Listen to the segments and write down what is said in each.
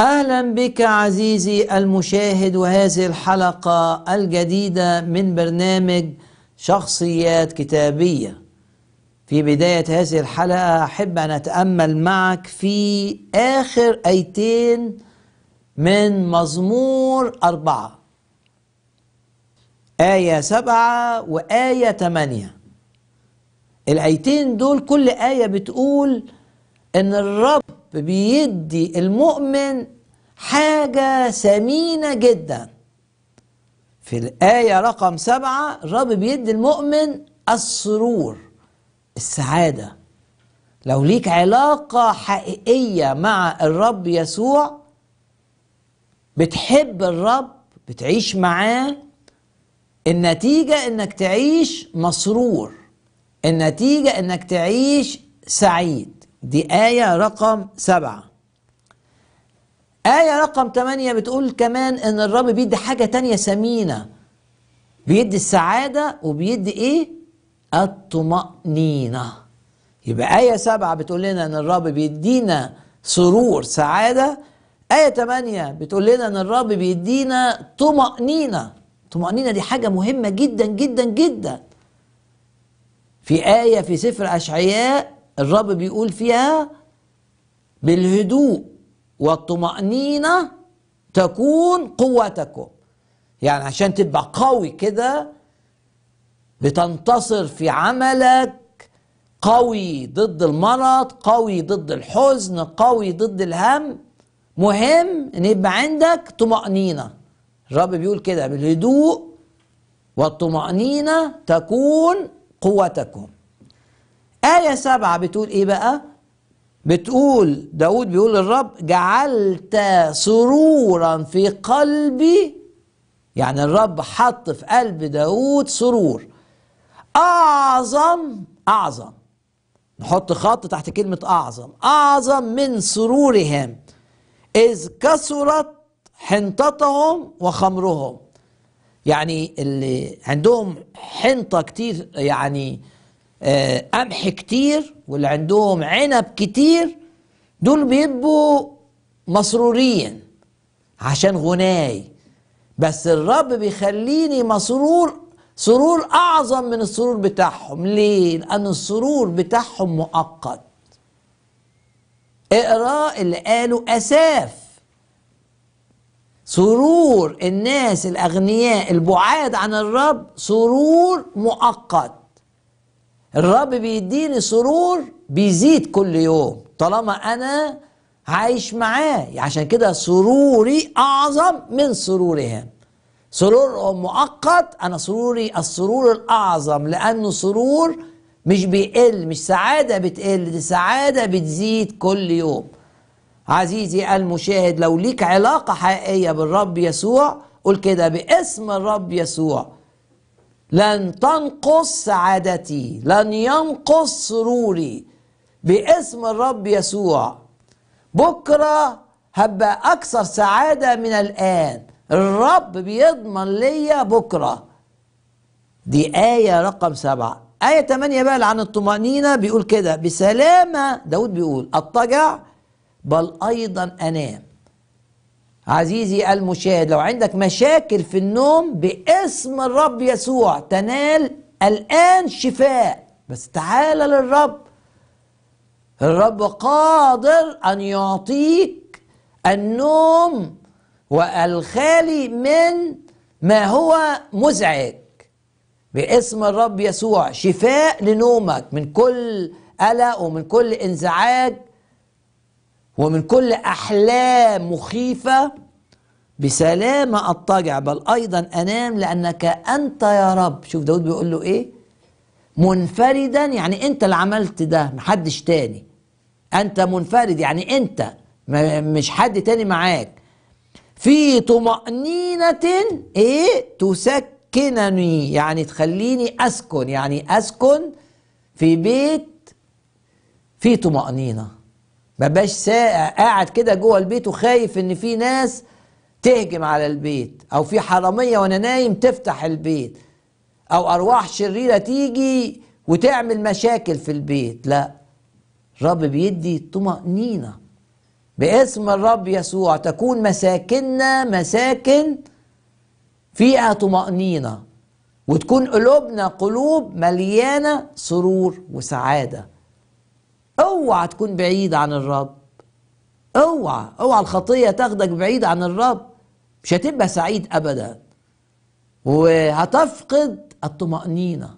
اهلا بك عزيزي المشاهد وهذه الحلقه الجديده من برنامج شخصيات كتابيه في بدايه هذه الحلقه احب ان اتامل معك في اخر ايتين من مزمور اربعه ايه سبعه وايه ثمانيه الايتين دول كل ايه بتقول ان الرب بيدي المؤمن حاجة ثمينة جدا في الآية رقم سبعة الرب بيدي المؤمن السرور السعادة لو ليك علاقة حقيقية مع الرب يسوع بتحب الرب بتعيش معاه النتيجة انك تعيش مسرور النتيجة انك تعيش سعيد دي آية رقم سبعة آية رقم 8 بتقول كمان إن الرب بيدي حاجة تانية ثمينة بيدي السعادة وبيدي إيه؟ الطمأنينة يبقى آية 7 بتقول لنا إن الرب بيدينا سرور سعادة آية 8 بتقول لنا إن الرب بيدينا طمأنينة الطمأنينة دي حاجة مهمة جدا جدا جدا في آية في سفر أشعياء الرب بيقول فيها بالهدوء والطمأنينة تكون قوتكم يعني عشان تبقى قوي كده بتنتصر في عملك قوي ضد المرض قوي ضد الحزن قوي ضد الهم مهم ان يبقى عندك طمأنينة الرب بيقول كده بالهدوء والطمأنينة تكون قوتكم آية سبعة بتقول إيه بقى؟ بتقول داود بيقول للرب جعلت سرورا في قلبي يعني الرب حط في قلب داود سرور أعظم أعظم نحط خط تحت كلمة أعظم أعظم من سرورهم إذ كثرت حنطتهم وخمرهم يعني اللي عندهم حنطة كتير يعني آه، قمح كتير واللي عندهم عنب كتير دول بيبقوا مسرورين عشان غناي بس الرب بيخليني مسرور سرور أعظم من السرور بتاعهم ليه؟ لأن السرور بتاعهم مؤقت اقرا اللي قاله أساف سرور الناس الأغنياء البعاد عن الرب سرور مؤقت الرب بيديني سرور بيزيد كل يوم طالما انا عايش معاه عشان كده سروري اعظم من سرورهم سرور مؤقت انا سروري السرور الاعظم لانه سرور مش بيقل مش سعاده بتقل دي سعاده بتزيد كل يوم عزيزي المشاهد لو ليك علاقه حقيقيه بالرب يسوع قول كده باسم الرب يسوع لن تنقص سعادتي لن ينقص سروري باسم الرب يسوع بكرة هبقى أكثر سعادة من الآن الرب بيضمن ليا بكرة دي آية رقم سبعة آية ثمانيه بقى عن الطمأنينة بيقول كده بسلامة داود بيقول أضطجع بل أيضا أنام عزيزي المشاهد لو عندك مشاكل في النوم باسم الرب يسوع تنال الآن شفاء بس تعال للرب الرب قادر أن يعطيك النوم والخالي من ما هو مزعج باسم الرب يسوع شفاء لنومك من كل قلق ومن كل انزعاج ومن كل أحلام مخيفة بسلامة أضطجع بل أيضا أنام لأنك أنت يا رب شوف داود بيقول له إيه منفردا يعني أنت اللي عملت ده محدش تاني أنت منفرد يعني أنت مش حد تاني معاك في طمأنينة إيه تسكنني يعني تخليني أسكن يعني أسكن في بيت في طمأنينة ما بقاش قاعد كده جوه البيت وخايف ان في ناس تهجم على البيت او في حراميه وانا نايم تفتح البيت او ارواح شريره تيجي وتعمل مشاكل في البيت لا الرب بيدي طمأنينة باسم الرب يسوع تكون مساكننا مساكن فيها طمأنينة وتكون قلوبنا قلوب مليانة سرور وسعادة اوعى تكون بعيد عن الرب اوعى اوعى الخطيه تاخدك بعيد عن الرب مش هتبقى سعيد ابدا وهتفقد الطمانينه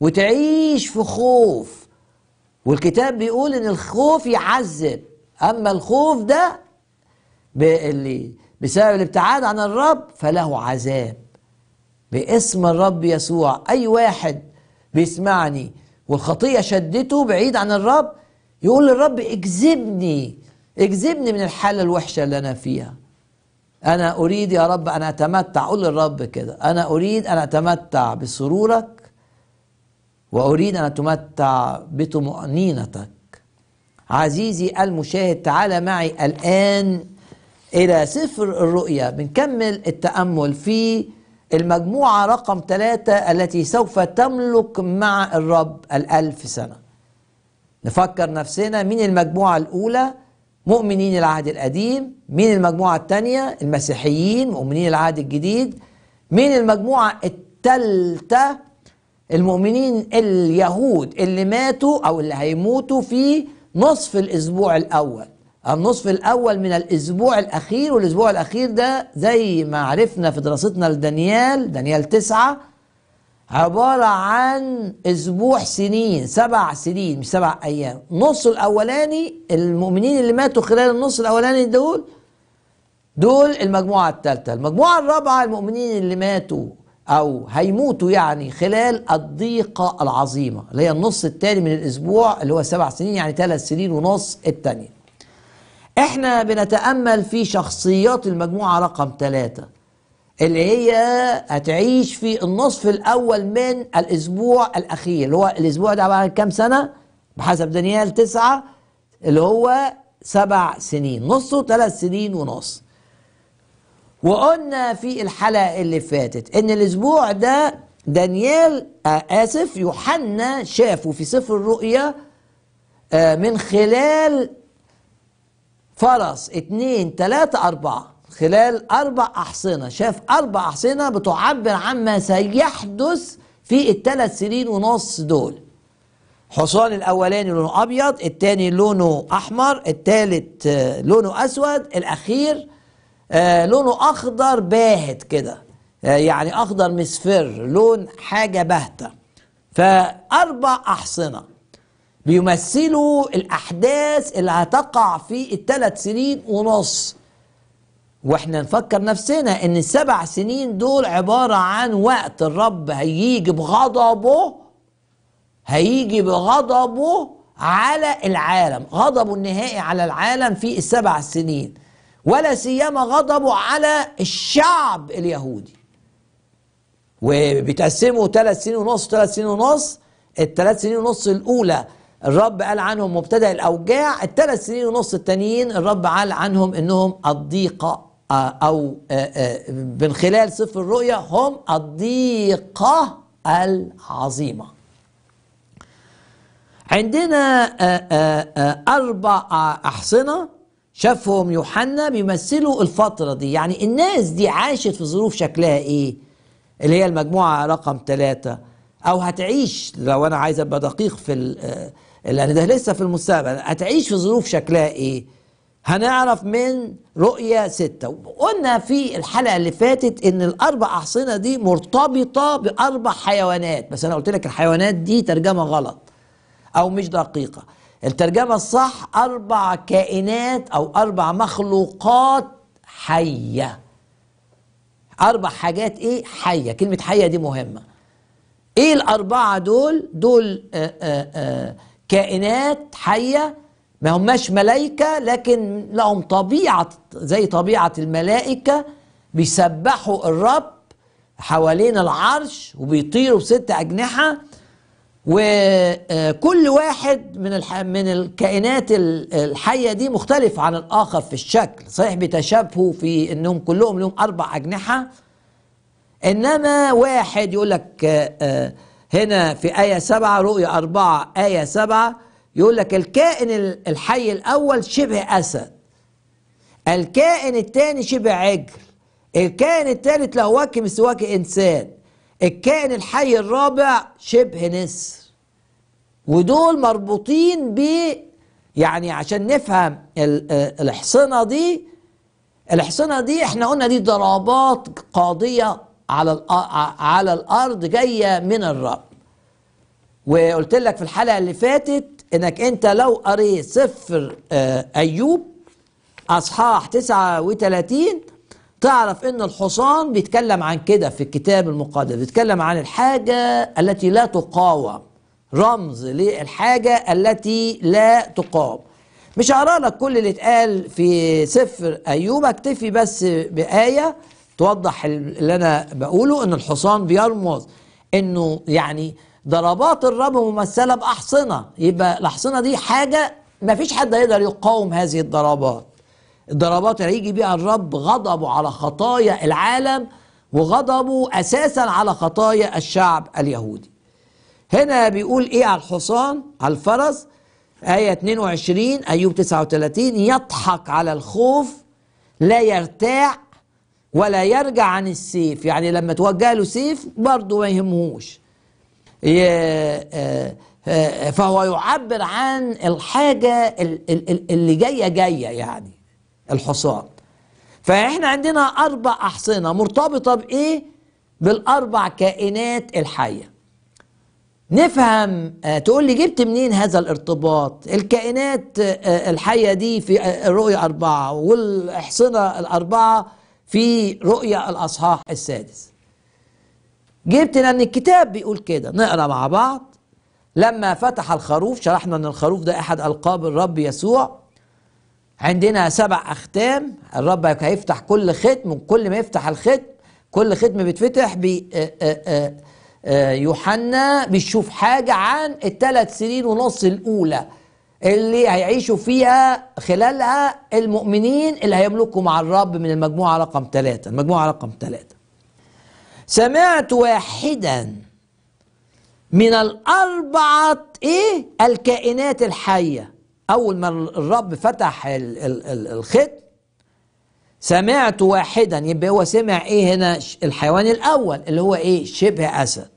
وتعيش في خوف والكتاب بيقول ان الخوف يعذب اما الخوف ده اللي بسبب الابتعاد عن الرب فله عذاب باسم الرب يسوع اي واحد بيسمعني والخطيه شدته بعيد عن الرب يقول للرب اكذبني اكذبني من الحالة الوحشة اللي أنا فيها أنا أريد يا رب أن أتمتع قول للرب كده أنا أريد أن أتمتع بسرورك وأريد أن أتمتع بطمأنينتك عزيزي المشاهد تعال معي الآن إلى سفر الرؤيا بنكمل التأمل في المجموعة رقم ثلاثة التي سوف تملك مع الرب الألف سنة نفكر نفسنا مين المجموعة الأولى مؤمنين العهد القديم مين المجموعة الثانية المسيحيين مؤمنين العهد الجديد مين المجموعة الثالثة المؤمنين اليهود اللي ماتوا أو اللي هيموتوا في نصف الأسبوع الأول النصف الأول من الأسبوع الأخير والأسبوع الأخير ده زي ما عرفنا في دراستنا لدانيال دانيال تسعة عبارة عن أسبوع سنين سبع سنين مش سبع أيام نص الأولاني المؤمنين اللي ماتوا خلال النص الأولاني دول دول المجموعة الثالثة المجموعة الرابعة المؤمنين اللي ماتوا أو هيموتوا يعني خلال الضيقة العظيمة اللي هي النص الثاني من الأسبوع اللي هو سبع سنين يعني ثلاث سنين ونص الثانية احنا بنتأمل في شخصيات المجموعة رقم ثلاثة اللي هي هتعيش في النصف الأول من الأسبوع الأخير اللي هو الأسبوع ده بعد كام سنة بحسب دانيال تسعة اللي هو سبع سنين نصه ثلاث سنين ونص وقلنا في الحلقة اللي فاتت إن الأسبوع ده دانيال آه آسف يوحنا شافه في سفر الرؤيا آه من خلال فرس اتنين تلاتة أربعة خلال أربع أحصنة شاف أربع أحصنة بتعبر عما سيحدث في الثلاث سنين ونص دول حصان الأولاني لونه أبيض الثاني لونه أحمر الثالث آه، لونه أسود الأخير آه، لونه أخضر باهت كده آه، يعني أخضر مصفر لون حاجة باهتة فأربع أحصنة بيمثلوا الأحداث اللي هتقع في الثلاث سنين ونص واحنا نفكر نفسنا ان السبع سنين دول عبارة عن وقت الرب هيجي بغضبه هيجي بغضبه على العالم غضبه النهائي على العالم في السبع سنين ولا سيما غضبه على الشعب اليهودي وبيتقسموا ثلاث سنين ونص ثلاث سنين ونص الثلاث سنين ونص الاولى الرب قال عنهم مبتدا الاوجاع الثلاث سنين ونص التانيين الرب قال عنهم انهم الضيقه آه، أو آه، آه، من خلال سفر الرؤيا هم الضيقة العظيمة عندنا أربع أحصنة شافهم يوحنا بيمثلوا الفترة دي يعني الناس دي عاشت في ظروف شكلها إيه اللي هي المجموعة رقم ثلاثة أو هتعيش لو أنا عايز أبقى دقيق في لأن ده لسه في المستقبل هتعيش في ظروف شكلها إيه هنعرف من رؤية ستة وقلنا في الحلقة اللي فاتت ان الاربع احصنة دي مرتبطة باربع حيوانات بس انا قلت لك الحيوانات دي ترجمة غلط او مش دقيقة الترجمة الصح اربع كائنات او اربع مخلوقات حية اربع حاجات ايه حية كلمة حية دي مهمة ايه الاربعة دول دول آآ آه، آآ آه، آه، كائنات حية ما هماش ملائكة لكن لهم طبيعة زي طبيعة الملائكة بيسبحوا الرب حوالين العرش وبيطيروا بست أجنحة وكل واحد من من الكائنات الحيه دي مختلف عن الاخر في الشكل صحيح بيتشابهوا في انهم كلهم لهم اربع اجنحه انما واحد يقول لك آه، آه، هنا في ايه سبعة رؤيا أربعة ايه سبعة يقول لك الكائن الحي الأول شبه أسد الكائن الثاني شبه عجل الكائن الثالث له وجه مثل وجه إنسان الكائن الحي الرابع شبه نسر ودول مربوطين ب يعني عشان نفهم الحصنة دي الحصنة دي احنا قلنا دي ضربات قاضية على على الأرض جاية من الرب وقلت لك في الحلقة اللي فاتت انك انت لو قريت سفر آه، ايوب اصحاح 39 تعرف ان الحصان بيتكلم عن كده في الكتاب المقدس بيتكلم عن الحاجه التي لا تقاوم رمز للحاجه التي لا تقاوم مش هقرا لك كل اللي اتقال في سفر ايوب اكتفي بس بايه توضح اللي انا بقوله ان الحصان بيرمز انه يعني ضربات الرب ممثله باحصنه يبقى الاحصنه دي حاجه ما فيش حد هيقدر يقاوم هذه الضربات الضربات اللي هيجي بيها الرب غضبه على خطايا العالم وغضبه اساسا على خطايا الشعب اليهودي هنا بيقول ايه على الحصان على الفرس آية 22 أيوب 39 يضحك على الخوف لا يرتاع ولا يرجع عن السيف يعني لما توجه له سيف برضه ما يهمهوش آه، آه، فهو يعبر عن الحاجة اللي جاية جاية يعني الحصان فاحنا عندنا أربع أحصنة مرتبطة بإيه؟ بالأربع كائنات الحية نفهم آه، تقول لي جبت منين هذا الارتباط الكائنات الحية دي في الرؤية أربعة والأحصنة الأربعة في رؤية الأصحاح السادس جبت لأن الكتاب بيقول كده نقرأ مع بعض لما فتح الخروف شرحنا أن الخروف ده أحد ألقاب الرب يسوع عندنا سبع أختام الرب هيفتح كل ختم وكل ما يفتح الختم كل ختم بيتفتح بي آه، آه، آه، يوحنا بيشوف حاجة عن الثلاث سنين ونص الأولى اللي هيعيشوا فيها خلالها المؤمنين اللي هيملكوا مع الرب من المجموعة رقم ثلاثة المجموعة رقم ثلاثة سمعت واحدا من الأربعة إيه الكائنات الحية أول ما الرب فتح الختم سمعت واحدا يبقى هو سمع إيه هنا الحيوان الأول اللي هو إيه شبه أسد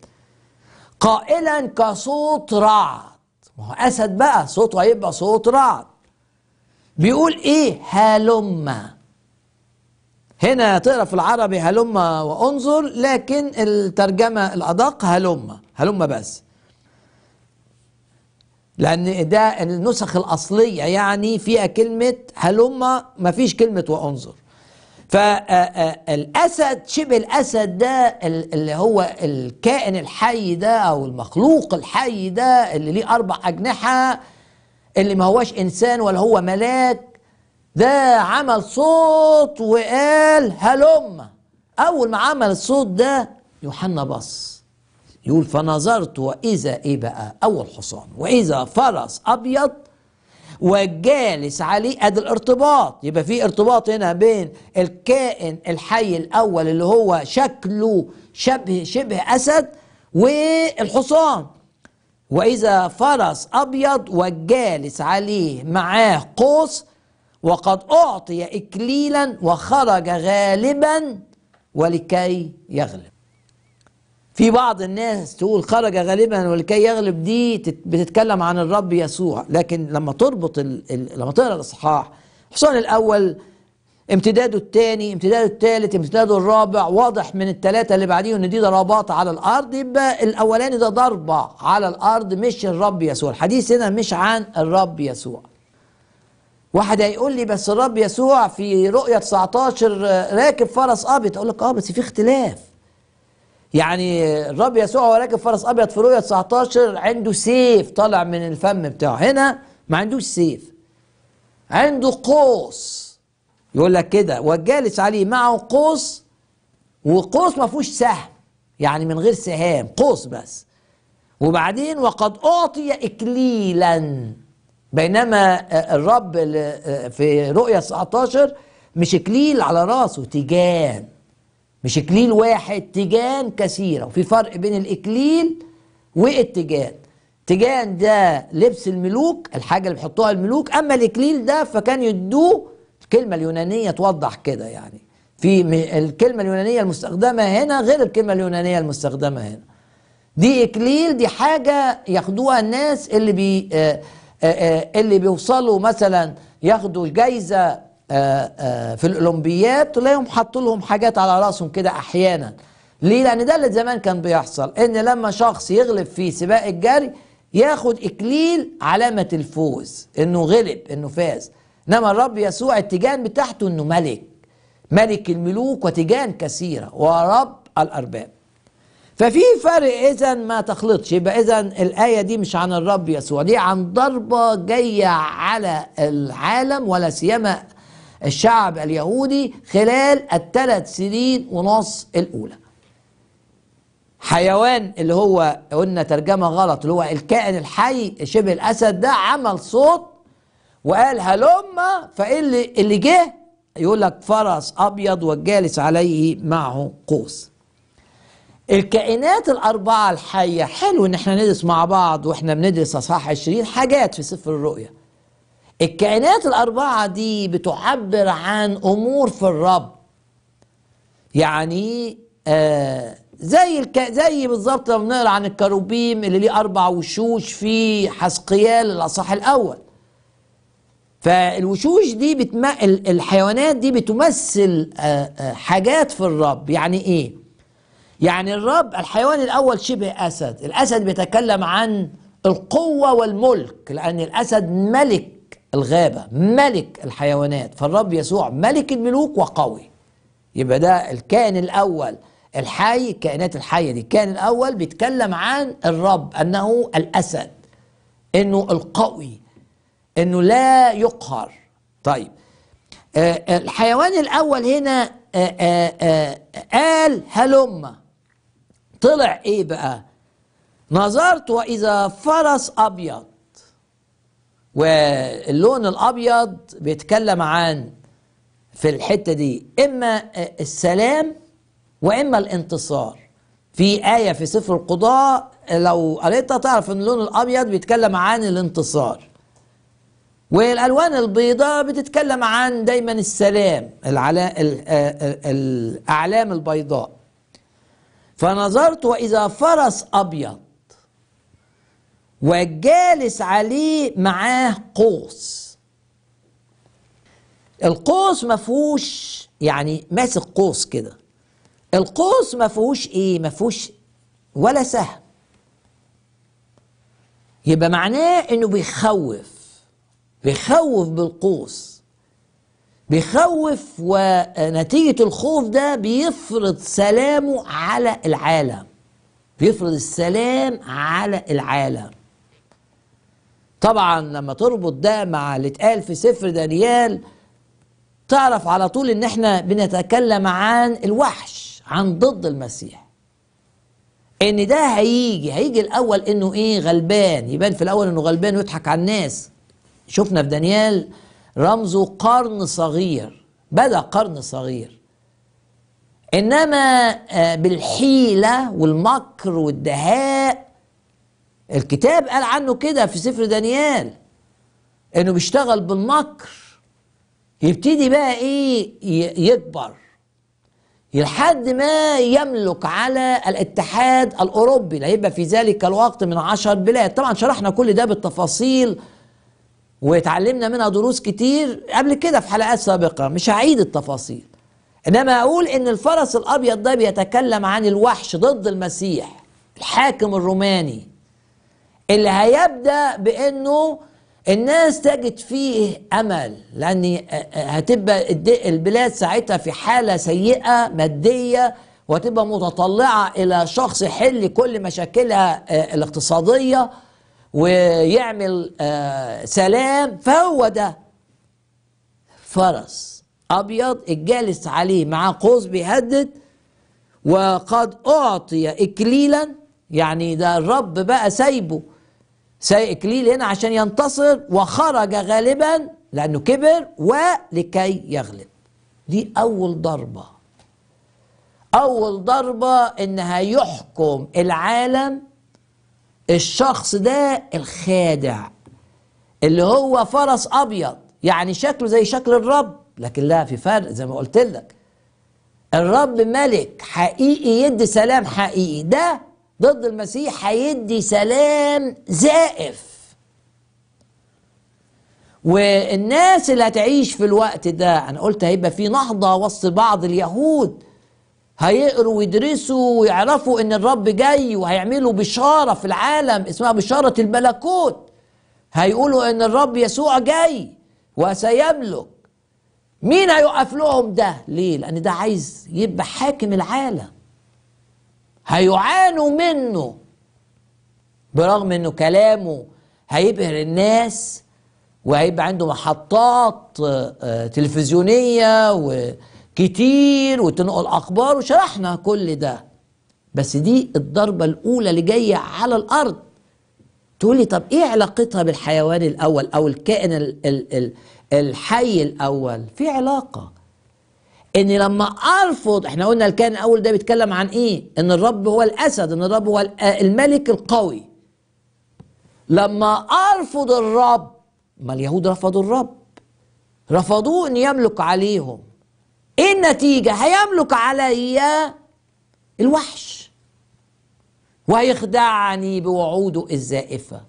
قائلا كصوت رعد ما هو أسد بقى صوته هيبقى صوت رعد بيقول إيه هالمّا هنا تقرا في العربي هلم وانظر لكن الترجمه الادق هلم هلم بس لان ده النسخ الاصليه يعني فيها كلمه هلم مفيش كلمه وانظر فالاسد آه، آه، شبه الاسد ده اللي هو الكائن الحي ده او المخلوق الحي ده اللي ليه اربع اجنحه اللي ما هوش انسان ولا هو ملاك ده عمل صوت وقال هلم أول ما عمل الصوت ده يوحنا بص يقول فنظرت وإذا إيه بقى أول حصان وإذا فرس أبيض والجالس عليه ادي الارتباط يبقى في ارتباط هنا بين الكائن الحي الاول اللي هو شكله شبه شبه اسد والحصان واذا فرس ابيض والجالس عليه معاه قوس وقد أعطي إكليلا وخرج غالبا ولكي يغلب في بعض الناس تقول خرج غالبا ولكي يغلب دي بتتكلم عن الرب يسوع لكن لما تربط لما تقرا الاصحاح حصان الاول امتداده الثاني امتداده الثالث امتداده الرابع واضح من الثلاثه اللي بعديهم ان دي ضربات على الارض يبقى الاولاني ده ضربه على الارض مش الرب يسوع الحديث هنا مش عن الرب يسوع واحد هيقول لي بس الرب يسوع في رؤية 19 راكب فرس أبيض أقول لك أه بس في اختلاف يعني الرب يسوع وهو راكب فرس أبيض في رؤية 19 عنده سيف طالع من الفم بتاعه هنا ما عندوش سيف عنده قوس يقول لك كده والجالس عليه معه قوس وقوس ما فيهوش سهم يعني من غير سهام قوس بس وبعدين وقد أعطي إكليلا بينما آه، الرب آه، في رؤية 19 مش اكليل على راسه تيجان مش اكليل واحد تيجان كثيرة وفي فرق بين الاكليل والتيجان تيجان ده لبس الملوك الحاجة اللي بيحطوها الملوك أما الاكليل ده فكان يدوه الكلمة اليونانية توضح كده يعني في الكلمة اليونانية المستخدمة هنا غير الكلمة اليونانية المستخدمة هنا دي اكليل دي حاجه ياخدوها الناس اللي بي آه، آه، آه، اللي بيوصلوا مثلا ياخدوا جايزه آه، في الاولمبياد تلاقيهم حطوا لهم حاجات على راسهم كده احيانا ليه لان ده اللي زمان كان بيحصل ان لما شخص يغلب في سباق الجري ياخد اكليل علامه الفوز انه غلب انه فاز انما الرب يسوع التيجان بتاعته انه ملك ملك الملوك وتيجان كثيره ورب الارباب ففي فرق اذا ما تخلطش يبقى اذا الايه دي مش عن الرب يسوع دي عن ضربه جايه على العالم ولا سيما الشعب اليهودي خلال الثلاث سنين ونص الاولى حيوان اللي هو قلنا ترجمه غلط اللي هو الكائن الحي شبه الاسد ده عمل صوت وقال هلم اللي, اللي جه يقول لك فرس ابيض والجالس عليه معه قوس الكائنات الأربعة الحية حلو إن إحنا ندرس مع بعض وإحنا بندرس أصحاح 20 حاجات في سفر الرؤيا. الكائنات الأربعة دي بتعبر عن أمور في الرب. يعني آه زي الك... زي بالظبط لما بنقرا عن الكروبيم اللي ليه أربع وشوش في حسقيال الأصح الأول. فالوشوش دي بتم... الحيوانات دي بتمثل آه آه حاجات في الرب، يعني إيه؟ يعني الرب الحيوان الأول شبه أسد الأسد بيتكلم عن القوة والملك لأن الأسد ملك الغابة ملك الحيوانات فالرب يسوع ملك الملوك وقوي يبقى ده الكائن الأول الحي الكائنات الحية دي الكائن الأول بيتكلم عن الرب أنه الأسد أنه القوي أنه لا يقهر طيب آه، آه، الحيوان الأول هنا آه، قال هلم طلع ايه بقى نظرت واذا فرس ابيض واللون الابيض بيتكلم عن في الحته دي اما السلام واما الانتصار في ايه في سفر القضاء لو قريتها تعرف ان اللون الابيض بيتكلم عن الانتصار والالوان البيضاء بتتكلم عن دايما السلام العلا... الاعلام البيضاء فنظرت وإذا فرس أبيض وجالس عليه معاه قوس القوس ما فيهوش يعني ماسك قوس كده القوس ما فيهوش ايه ما فيهوش ولا سهم يبقى معناه انه بيخوف بيخوف بالقوس بيخوف ونتيجة الخوف ده بيفرض سلامه على العالم بيفرض السلام على العالم طبعا لما تربط ده مع اللي اتقال في سفر دانيال تعرف على طول ان احنا بنتكلم عن الوحش عن ضد المسيح ان ده هيجي هيجي الاول انه ايه غلبان يبان في الاول انه غلبان ويضحك على الناس شفنا في دانيال رمزه قرن صغير بدا قرن صغير انما آه، بالحيله والمكر والدهاء الكتاب قال عنه كده في سفر دانيال انه بيشتغل بالمكر يبتدي بقى ايه يكبر لحد ما يملك على الاتحاد الاوروبي لا يبقى في ذلك الوقت من عشر بلاد طبعا شرحنا كل ده بالتفاصيل واتعلمنا منها دروس كتير قبل كده في حلقات سابقة مش هعيد التفاصيل إنما أقول إن الفرس الأبيض ده بيتكلم عن الوحش ضد المسيح الحاكم الروماني اللي هيبدأ بإنه الناس تجد فيه امل لان آه، آه، هتبقى البلاد ساعتها في حاله سيئه ماديه وتبقى متطلعه الى شخص يحل كل مشاكلها آه، الاقتصاديه ويعمل آه، سلام فهو ده فرس أبيض الجالس عليه مع قوس بيهدد وقد أعطي إكليلا يعني ده الرب بقى سايبه سايق إكليل هنا عشان ينتصر وخرج غالبا لأنه كبر ولكي يغلب دي أول ضربة أول ضربة إن هيحكم العالم الشخص ده الخادع اللي هو فرس ابيض يعني شكله زي شكل الرب لكن لا في فرق زي ما قلت لك الرب ملك حقيقي يدي سلام حقيقي ده ضد المسيح هيدي سلام زائف والناس اللي هتعيش في الوقت ده انا قلت هيبقى في نهضه وسط بعض اليهود هيقروا ويدرسوا ويعرفوا ان الرب جاي وهيعملوا بشاره في العالم اسمها بشاره الملكوت هيقولوا ان الرب يسوع جاي وسيملك مين هيوقف لهم ده ليه لان ده عايز يبقى حاكم العالم هيعانوا منه برغم انه كلامه هيبهر الناس وهيبقى عنده محطات آه، تلفزيونيه و كتير وتنقل اخبار وشرحنا كل ده بس دي الضربه الاولى اللي جايه على الارض تقولي طب ايه علاقتها بالحيوان الاول او الكائن الـ الـ الـ الحي الاول في علاقه ان لما ارفض احنا قلنا الكائن الاول ده بيتكلم عن ايه ان الرب هو الاسد ان الرب هو الملك القوي لما ارفض الرب ما اليهود رفضوا الرب رفضوه ان يملك عليهم ايه النتيجة هيملك عليا الوحش وهيخدعني بوعوده الزائفة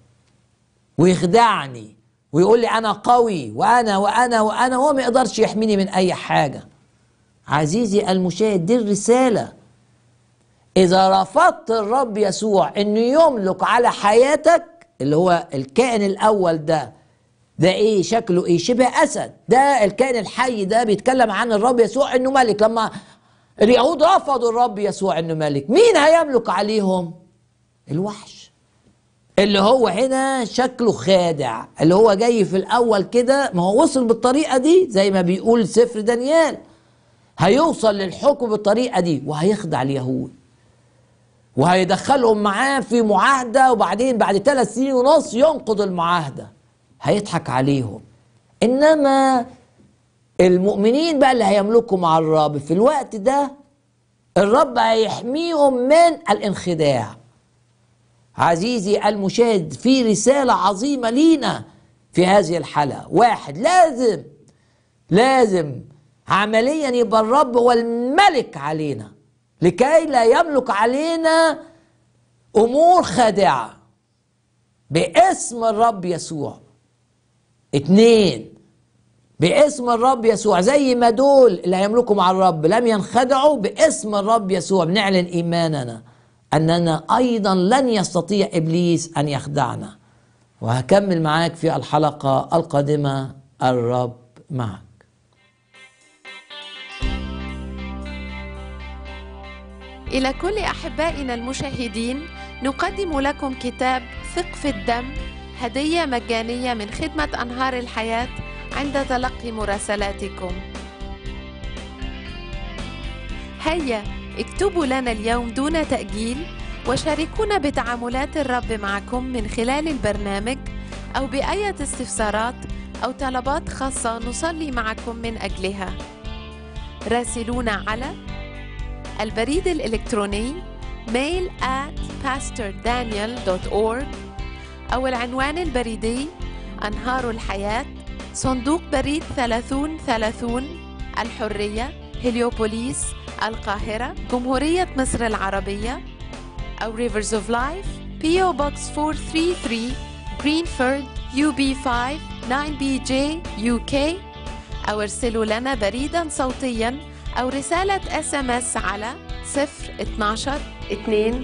ويخدعني ويقول لي انا قوي وانا وانا وانا هو ما يقدرش يحميني من اي حاجة عزيزي المشاهد دي الرسالة اذا رفضت الرب يسوع انه يملك على حياتك اللي هو الكائن الاول ده ده ايه شكله ايه شبه اسد ده الكائن الحي ده بيتكلم عن الرب يسوع انه ملك لما اليهود رفضوا الرب يسوع انه ملك مين هيملك عليهم الوحش اللي هو هنا شكله خادع اللي هو جاي في الاول كده ما هو وصل بالطريقه دي زي ما بيقول سفر دانيال هيوصل للحكم بالطريقه دي وهيخدع اليهود وهيدخلهم معاه في معاهده وبعدين بعد ثلاث سنين ونص ينقض المعاهده هيضحك عليهم انما المؤمنين بقى اللي هيملكوا مع الرب في الوقت ده الرب هيحميهم من الانخداع عزيزي المشاهد في رسالة عظيمة لينا في هذه الحلقة واحد لازم لازم عمليا يبقى الرب هو الملك علينا لكي لا يملك علينا أمور خادعة باسم الرب يسوع اتنين باسم الرب يسوع زي ما دول اللي هيملكوا مع الرب لم ينخدعوا باسم الرب يسوع بنعلن ايماننا اننا ايضا لن يستطيع ابليس ان يخدعنا وهكمل معاك في الحلقه القادمه الرب معك الى كل احبائنا المشاهدين نقدم لكم كتاب ثق في الدم هدية مجانية من خدمة أنهار الحياة عند تلقي مراسلاتكم هيا اكتبوا لنا اليوم دون تأجيل وشاركونا بتعاملات الرب معكم من خلال البرنامج أو بأية استفسارات أو طلبات خاصة نصلي معكم من أجلها راسلونا على البريد الإلكتروني mail at pastordaniel.org أو العنوان البريدي أنهار الحياة صندوق بريد 3030 30 الحرية هليوبوليس القاهرة جمهورية مصر العربية أو أوف لايف بي PO Box 433 Greenford UB5 9BJ UK أو ارسلوا لنا بريدا صوتيا أو رسالة اس ام اس على 012 2